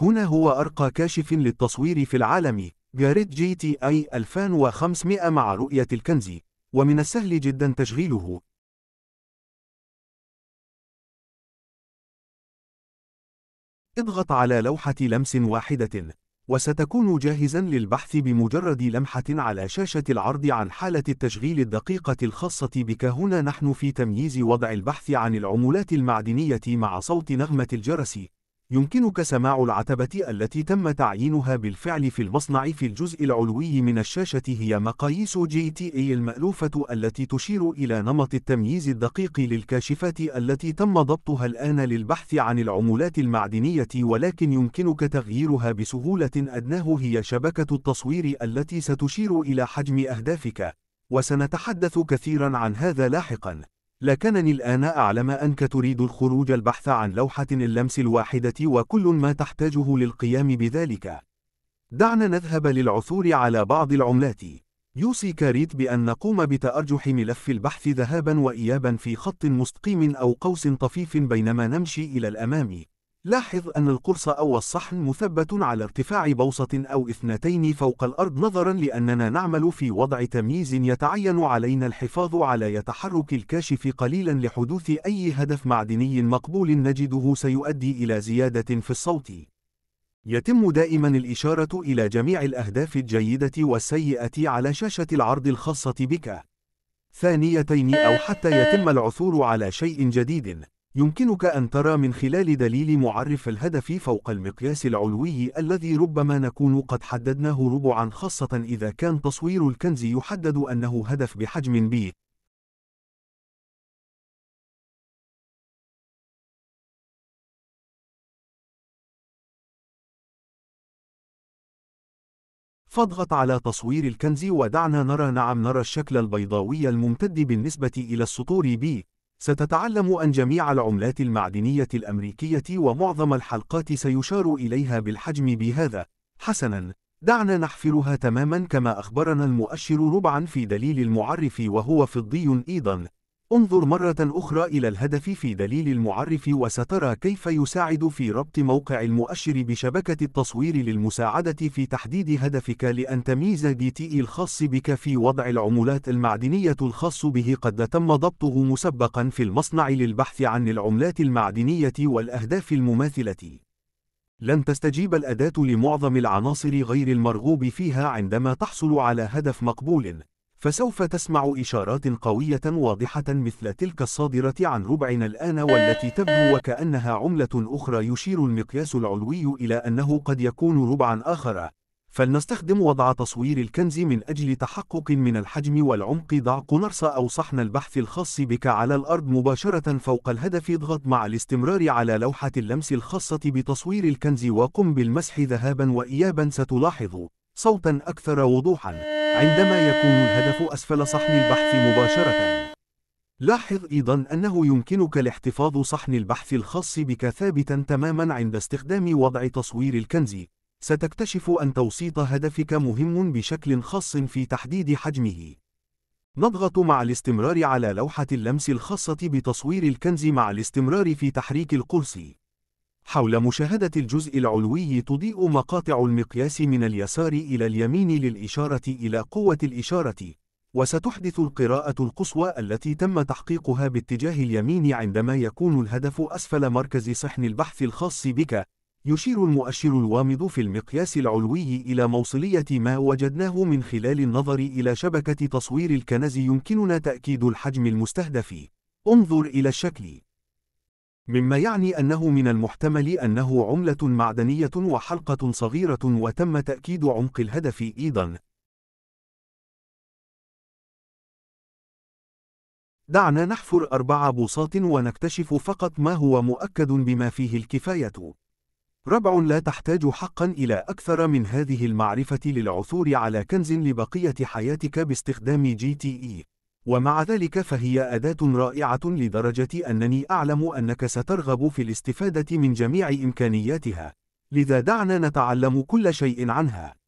هنا هو أرقى كاشف للتصوير في العالم جاريت جي تي أي 2500 مع رؤية الكنز ومن السهل جدا تشغيله اضغط على لوحة لمس واحدة وستكون جاهزا للبحث بمجرد لمحة على شاشة العرض عن حالة التشغيل الدقيقة الخاصة بك هنا نحن في تمييز وضع البحث عن العمولات المعدنية مع صوت نغمة الجرس يمكنك سماع العتبة التي تم تعيينها بالفعل في المصنع في الجزء العلوي من الشاشة هي مقاييس GTA المألوفة التي تشير إلى نمط التمييز الدقيق للكاشفات التي تم ضبطها الآن للبحث عن العمولات المعدنية ولكن يمكنك تغييرها بسهولة أدناه هي شبكة التصوير التي ستشير إلى حجم أهدافك وسنتحدث كثيرا عن هذا لاحقاً لكنني الآن أعلم أنك تريد الخروج البحث عن لوحة اللمس الواحدة وكل ما تحتاجه للقيام بذلك. دعنا نذهب للعثور على بعض العملات. يوصي كاريت بأن نقوم بتأرجح ملف البحث ذهابا وإيابا في خط مستقيم أو قوس طفيف بينما نمشي إلى الأمام. لاحظ أن القرص أو الصحن مثبت على ارتفاع بوصة أو اثنتين فوق الأرض نظراً لأننا نعمل في وضع تمييز يتعين علينا الحفاظ على يتحرك الكاشف قليلاً لحدوث أي هدف معدني مقبول نجده سيؤدي إلى زيادة في الصوت. يتم دائما الإشارة إلى جميع الأهداف الجيدة والسيئة على شاشة العرض الخاصة بك. ثانيتين أو حتى يتم العثور على شيء جديد. يمكنك أن ترى من خلال دليل معرف الهدف فوق المقياس العلوي الذي ربما نكون قد حددناه ربعا خاصة إذا كان تصوير الكنز يحدد أنه هدف بحجم B. فاضغط على تصوير الكنز ودعنا نرى نعم نرى الشكل البيضاوي الممتد بالنسبة إلى السطور B ستتعلم أن جميع العملات المعدنية الأمريكية ومعظم الحلقات سيشار إليها بالحجم بهذا. حسناً، دعنا نحفرها تماماً كما أخبرنا المؤشر ربعاً في دليل المعرف وهو فضي أيضاً. انظر مرة أخرى إلى الهدف في دليل المعرف وسترى كيف يساعد في ربط موقع المؤشر بشبكة التصوير للمساعدة في تحديد هدفك لأن تمييز دي تي الخاص بك في وضع العملات المعدنية الخاص به قد تم ضبطه مسبقا في المصنع للبحث عن العملات المعدنية والأهداف المماثلة. لن تستجيب الأداة لمعظم العناصر غير المرغوب فيها عندما تحصل على هدف مقبول فسوف تسمع إشارات قوية واضحة مثل تلك الصادرة عن ربعنا الآن والتي تبدو وكأنها عملة أخرى يشير المقياس العلوي إلى أنه قد يكون ربعا آخر فلنستخدم وضع تصوير الكنز من أجل تحقق من الحجم والعمق ضع قنرص أو صحن البحث الخاص بك على الأرض مباشرة فوق الهدف اضغط مع الاستمرار على لوحة اللمس الخاصة بتصوير الكنز وقم بالمسح ذهابا وإيابا ستلاحظ صوتا أكثر وضوحا عندما يكون الهدف أسفل صحن البحث مباشرة. لاحظ أيضا أنه يمكنك الاحتفاظ صحن البحث الخاص بك ثابتا تماما عند استخدام وضع تصوير الكنز. ستكتشف أن توسيط هدفك مهم بشكل خاص في تحديد حجمه. نضغط مع الاستمرار على لوحة اللمس الخاصة بتصوير الكنز مع الاستمرار في تحريك القرص. حول مشاهدة الجزء العلوي تضيء مقاطع المقياس من اليسار إلى اليمين للإشارة إلى قوة الإشارة، وستحدث القراءة القصوى التي تم تحقيقها باتجاه اليمين عندما يكون الهدف أسفل مركز صحن البحث الخاص بك. يشير المؤشر الوامض في المقياس العلوي إلى موصلية ما وجدناه من خلال النظر إلى شبكة تصوير الكنز يمكننا تأكيد الحجم المستهدف. انظر إلى الشكل مما يعني أنه من المحتمل أنه عملة معدنية وحلقة صغيرة وتم تأكيد عمق الهدف أيضاً. دعنا نحفر أربع بوصات ونكتشف فقط ما هو مؤكد بما فيه الكفاية. ربع لا تحتاج حقا إلى أكثر من هذه المعرفة للعثور على كنز لبقية حياتك باستخدام جي تي إي. ومع ذلك فهي أداة رائعة لدرجة أنني أعلم أنك سترغب في الاستفادة من جميع إمكانياتها، لذا دعنا نتعلم كل شيء عنها.